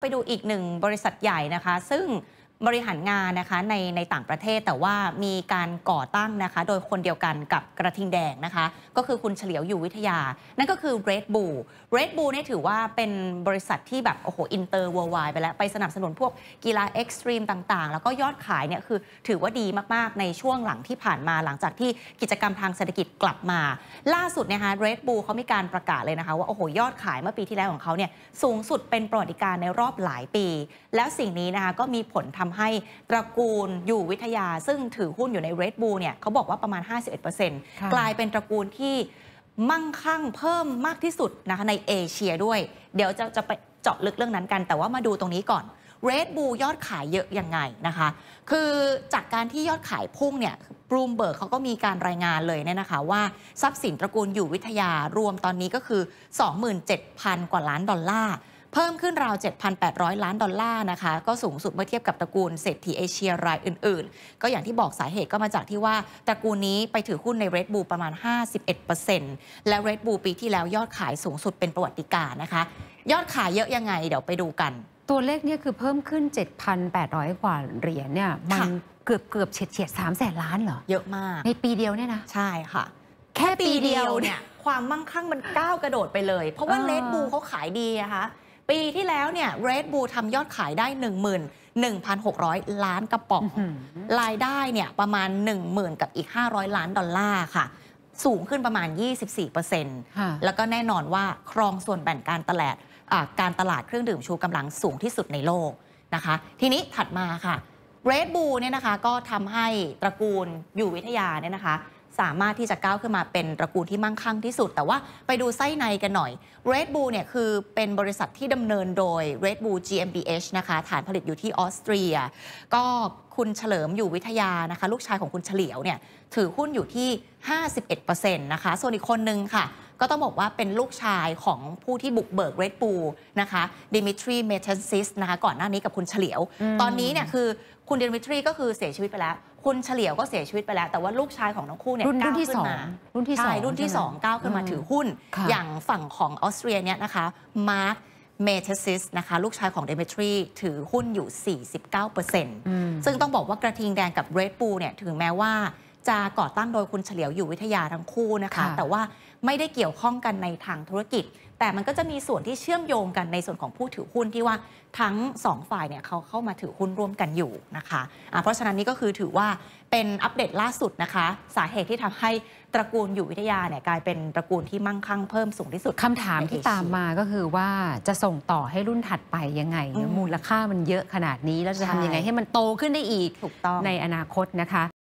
ไปดูอีกหนึ่งบริษัทใหญ่นะคะ ซึ่งบริหารงานนะคะในในต่างประเทศแต่ว่ามีการก่อตั้งนะคะ โดยคนเดียวกันกับกระทิงแดงนะคะ ก็คือคุณเฉลียวอยู่วิทยา นั่นก็คือ Red Bull Red Bull เนี่ยถือว่าเป็นบริษัทที่แบบโอ้โห อินเตอร์เวอร์ไวไปแล้ว ไปสนับสนุนพวกกีฬาเอ็กซ์ตรีมต่างๆ แล้วก็ยอดขายเนี่ยคือถือว่าดีมากๆในช่วงหลังที่ผ่านมาหลังจากที่กิจกรรมทางเศรษฐกิจกลับมาล่าสุดนะคะ Red Bull เขามีการประกาศเลยนะคะว่าโอ้โห ยอดขายเมื่อปีที่แล้วของเขาเนี่ยสูงสุดเป็นประวัติการในรอบหลายปี แล้วสิ่งนี้นะคะก็มีผลทำทำให้ตระกูลอยู่วิทยาซึ่งถือหุ้นอยู่ใน Red Bull เนี่ยเขาบอกว่าประมาณ 51%กลายเป็นตระกูลที่มั่งคั่งเพิ่มมากที่สุดนะคะในเอเชียด้วย เดี๋ยวจะจะไปเจาะลึกเรื่องนั้นกัน แต่ว่ามาดูตรงนี้ก่อน Red Bull ยอดขายเยอะยังไงนะคะ คือจากการที่ยอดขายพุ่งเนี่ยบรูมเบิร์กเขาก็มีการรายงานเลยเนี่ยนะคะว่าทรัพย์สินตระกูลอยู่วิทยารวมตอนนี้ก็คือ 27,000กว่าล้านดอลลาร์เพิ่มขึ้นราว 7,800 ล้านดอลลาร์นะคะ ก็สูงสุดเมื่อเทียบกับตระกูลเศรษฐีเอเชียรายอื่นๆ ก็อย่างที่บอกสาเหตุก็มาจากที่ว่า ตระกูลนี้ไปถือหุ้นใน Red Bull ประมาณ 51%และ Red Bull ปีที่แล้วยอดขายสูงสุดเป็นประวัติการนะคะ ยอดขายเยอะยังไง เดี๋ยวไปดูกัน ตัวเลขเนี่ยคือเพิ่มขึ้น 7,800 กว่าเหรียญเนี่ย มันเกือบเกือบเฉียดเฉียดสามแสนล้านเหรอเยอะมากในปีเดียวเนี่ยนะใช่ค่ะ แค่ปีเดียวเนี่ยความมั่งคั่งมันก้าวกระโดดไปเลยเพราะว่าเลดบูเขาขายดีนะคะปีที่แล้วเนี่ย Red Bull ทำยอดขายได้1 0 0 0 0 1,600 ล้านกระป๋องรายได้เนี่ยประมาณ10,000กับอีก500 ล้านดอลลาร์ค่ะ สูงขึ้นประมาณ 24%แล้วก็แน่นอนว่า ครองส่วนแบ่งการตลาดการตลาดเครื่องดื่มชูกำลังสูงที่สุดในโลกนะคะ ทีนี้ถัดมาค่ะ Red Bull เนี่ยนะคะก็ทำให้ตระกูลอยู่วิทยาเนี่ยนะคะสามารถที่จะก้าวขึ้นมาเป็นตระกูลที่มั่งคั่งที่สุด แต่ว่าไปดูไส้ในกันหน่อย Red Bull เนี่ยคือเป็นบริษัทที่ดำเนินโดย Red Bull GmbH นะคะ ฐานผลิตอยู่ที่ออสเตรีย ก็คุณเฉลิมอยู่วิทยานะคะ ลูกชายของคุณเฉลียวเนี่ยถือหุ้นอยู่ที่ 51%นะคะ ส่วนอีกคนนึงค่ะก็ต้องบอกว่าเป็นลูกชายของผู้ที่บุกเบิกเรดบูนะคะดิมิทรีเมทันซิสนะคะ ก่อนหน้านี้กับคุณเฉลียว ตอนนี้เนี่ยคือคุณดิมิทรีก็คือเสียชีวิตไปแล้ว คุณเฉลียวก็เสียชีวิตไปแล้ว แต่ว่าลูกชายของทั้งคู่เนี่ยรุ่นที่สองรุ่นที่สองรุ่นที่สองก้าวขึ้นมาถือหุ้น อย่างฝั่งของออสเตรียเนี่ยนะคะมาร์คเมทซิสนะคะ ลูกชายของเดเมทรีถือหุ้นอยู่ 49%ซึ่งต้องบอกว่ากระทิงแดงกับเรดบูเนี่ยถึงแม้ว่าจะก่อตั้งโดยคุณเฉลียวอยู่วิทยาทั้งคู่นะคะ แต่ว่าไม่ได้เกี่ยวข้องกันในทางธุรกิจ แต่มันก็จะมีส่วนที่เชื่อมโยงกันในส่วนของผู้ถือหุ้นที่ว่าทั้ง2ฝ่ายเนี่ยเขาเข้ามาถือหุ้นร่วมกันอยู่นะคะะเพราะฉะนั้นนี่ก็คือถือว่าเป็นอัปเดตล่าสุดนะคะ สาเหตุที่ทำให้ตระกูลอยู่วิทยาเนี่ยกลายเป็นตระกูลที่มั่งคั่งเพิ่มสูงที่สุดคำถามที่ตามมาก็คือว่าจะส่งต่อให้รุ่นถัดไปยังไง มูลค่ามันเยอะขนาดนี้แล้วจะทำยังไงให้มันโตขึ้นได้อีกในอนาคตนะคะ